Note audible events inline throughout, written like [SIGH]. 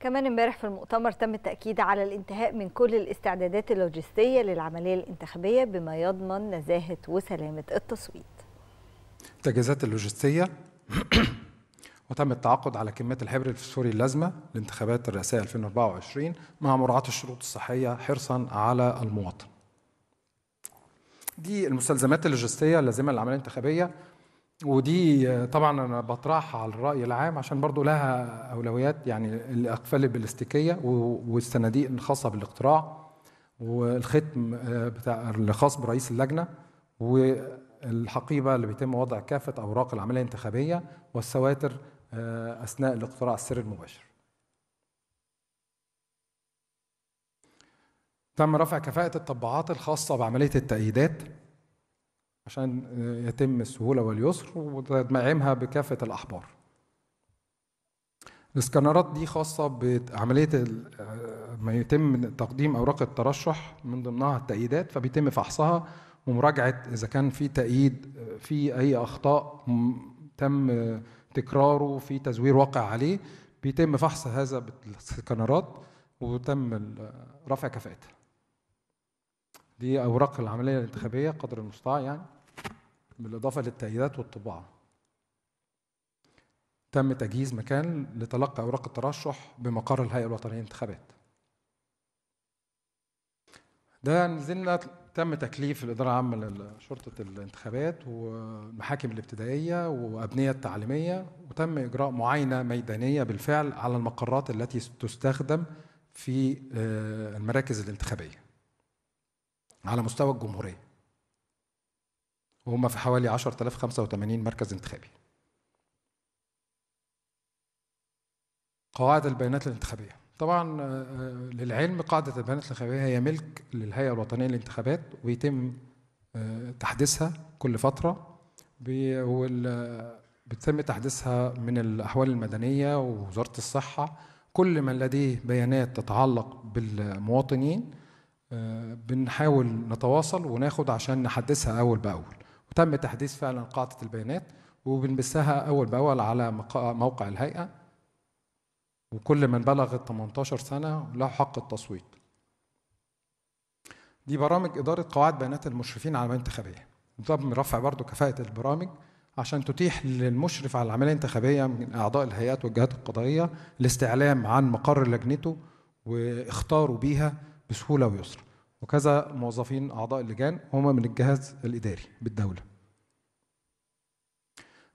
كمان امبارح في المؤتمر تم التأكيد على الانتهاء من كل الاستعدادات اللوجستية للعملية الانتخابية بما يضمن نزاهة وسلامة التصويت التجهيزات اللوجستية [CLEARS THROAT] وتم التعاقد على كميات الحبر الفسفوري اللازمة لانتخابات الرئاسية 2024 مع مراعاة الشروط الصحية حرصا على المواطن دي المستلزمات اللوجستية اللازمة للعملية الانتخابية ودي طبعا انا بطرحها على الراي العام عشان برضو لها اولويات يعني الاقفال البلاستيكيه والصناديق الخاصه بالاقتراع والختم آه، بتاع الخاص برئيس اللجنه والحقيبه اللي بيتم وضع كافه اوراق العمليه الانتخابيه والسواتر آه، اثناء الاقتراع السري المباشر. تم رفع كفاءه الطباعات الخاصه بعمليه التأييدات عشان يتم السهولة واليسر وتدعمها بكافة الأحبار الاسكانرات دي خاصة بعملية ما يتم تقديم أوراق الترشح من ضمنها التأييدات فبيتم فحصها ومراجعة إذا كان في تأييد في أي أخطاء تم تكراره في تزوير واقع عليه بيتم فحص هذا بالسكانرات وتم رفع كفاءتها دي أوراق العملية الانتخابية قدر المستطاع يعني بالإضافة للتأييدات والطباعة تم تجهيز مكان لتلقي أوراق الترشح بمقر الهيئة الوطنية للانتخابات ده نزلنا تم تكليف الإدارة العامة لشرطة الانتخابات والمحاكم الابتدائية وأبنية التعليمية وتم إجراء معاينة ميدانية بالفعل على المقرات التي تستخدم في آه، المراكز الانتخابية على مستوى الجمهورية وهم في حوالي 10085 مركز انتخابي قواعد البيانات الانتخابيه طبعا آه، آه، للعلم قاعده البيانات الانتخابيه هي ملك للهيئه الوطنيه للانتخابات ويتم آه، تحديثها كل فتره بتم تحديثها من الاحوال المدنيه ووزاره الصحه كل من لديه بيانات تتعلق بالمواطنين بنحاول نتواصل وناخد عشان نحدثها اول باول تم تحديث فعلا قاعدة البيانات وبنبثها أول بأول على موقع الهيئة وكل من بلغ 18 سنة له حق التصويت دي برامج إدارة قواعد بيانات المشرفين على العملية الانتخابية تم رفع برضو كفاءة البرامج عشان تتيح للمشرف على العملية الانتخابية من أعضاء الهيئات والجهات القضائية الاستعلام عن مقر لجنته واختاره بيها بسهولة ويسر وكذا موظفين أعضاء اللجان هم من الجهاز الإداري بالدولة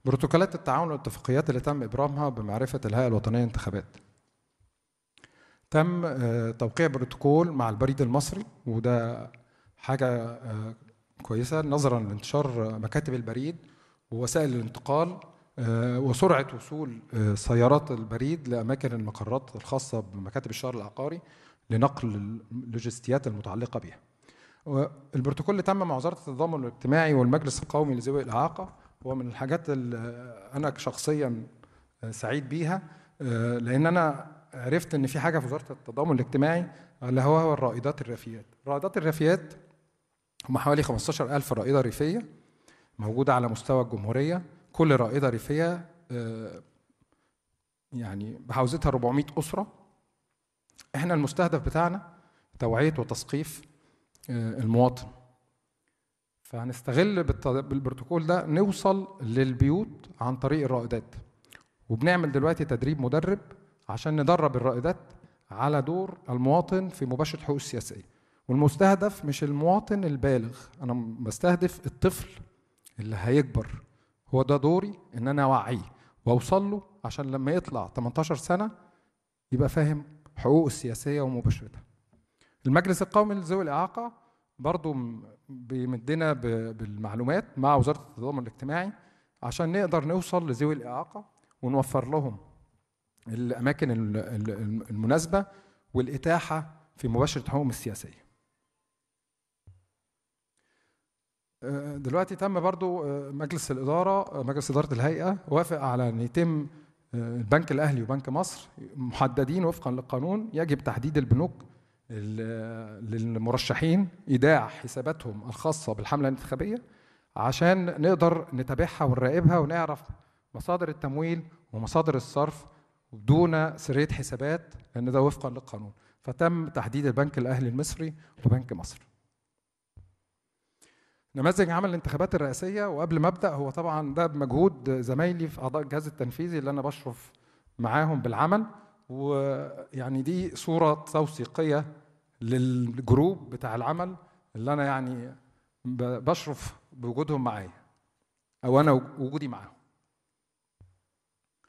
بروتوكولات التعاون والاتفاقيات اللي تم إبرامها بمعرفة الهيئة الوطنية للانتخابات تم آه، توقيع بروتوكول مع البريد المصري وده حاجة آه، كويسة نظرا لانتشار مكاتب البريد ووسائل الانتقال آه، وسرعة وصول آه، سيارات البريد لأماكن المقرات الخاصة بمكاتب الشهر العقاري لنقل اللوجستيات المتعلقة بها البروتوكول اللي تم مع وزارة التضامن الاجتماعي والمجلس القومي لذوي الإعاقة هو من الحاجات اللي أنا شخصيا سعيد بيها آه، لأن أنا عرفت إن في حاجة في وزارة التضامن الاجتماعي اللي هو الرائدات الريفيات. الرائدات الريفيات هم حوالي 15000 رائدة ريفية موجودة على مستوى الجمهورية كل رائده ريفيه آه، يعني بحوزتها 400 اسره احنا المستهدف بتاعنا توعيه وتثقيف آه، المواطن فهنستغل بالبروتوكول ده نوصل للبيوت عن طريق الرائدات وبنعمل دلوقتي تدريب مدرب عشان ندرب الرائدات على دور المواطن في مباشره حقوقه السياسيه والمستهدف مش المواطن البالغ انا بستهدف الطفل اللي هيكبر هو ده دوري ان انا اوعيه واوصل له عشان لما يطلع 18 سنه يبقى فاهم حقوقه السياسيه ومباشرتها. المجلس القومي لذوي الاعاقه برضو بيمدنا بالمعلومات مع وزاره التضامن الاجتماعي عشان نقدر نوصل لذوي الاعاقه ونوفر لهم الاماكن المناسبه والاتاحه في مباشره حقوقهم السياسيه. آه، دلوقتي تم برضو آه، مجلس الإدارة آه، مجلس إدارة الهيئة وافق على أن يتم البنك الأهلي وبنك مصر محددين وفقا للقانون يجب تحديد البنوك للمرشحين إيداع حساباتهم الخاصة بالحملة الانتخابية عشان نقدر نتابعها ونراقبها ونعرف مصادر التمويل ومصادر الصرف دون سرية حسابات لأن ده وفقا للقانون فتم تحديد البنك الأهلي المصري وبنك مصر نماذج عمل الانتخابات الرئاسيه وقبل ما ابدا هو طبعا ده بمجهود زمايلي في اعضاء الجهاز التنفيذي اللي انا بشرف معاهم بالعمل ويعني دي صوره توثيقيه للجروب بتاع العمل اللي انا يعني بشرف بوجودهم معايا او انا وجودي معاهم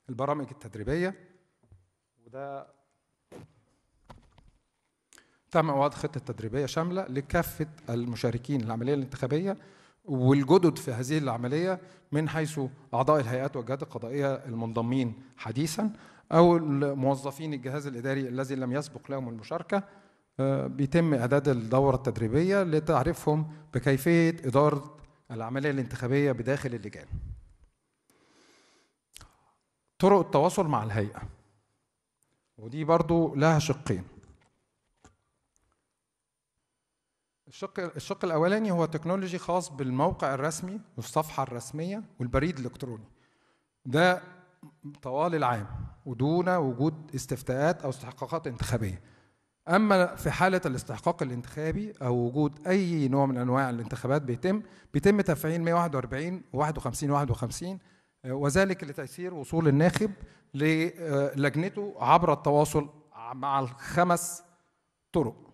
البرامج التدريبيه وده تم وضع خطه تدريبيه شامله لكافه المشاركين العمليه الانتخابيه والجدد في هذه العمليه من حيث اعضاء الهيئات والجهات القضائيه المنضمين حديثا او الموظفين الجهاز الاداري الذي لم يسبق لهم المشاركه آه، بيتم اعداد الدوره التدريبيه لتعريفهم بكيفيه اداره العمليه الانتخابيه بداخل اللجان طرق التواصل مع الهيئه ودي برضو لها شقين الشق الشق الاولاني هو تكنولوجي خاص بالموقع الرسمي والصفحه الرسميه والبريد الالكتروني ده طوال العام ودون وجود استفتاءات او استحقاقات انتخابيه اما في حاله الاستحقاق الانتخابي او وجود اي نوع من انواع الانتخابات بيتم بيتم تفعيل 141 و51 51 وذلك لتيسير وصول الناخب للجنته آه، عبر التواصل مع الخمس طرق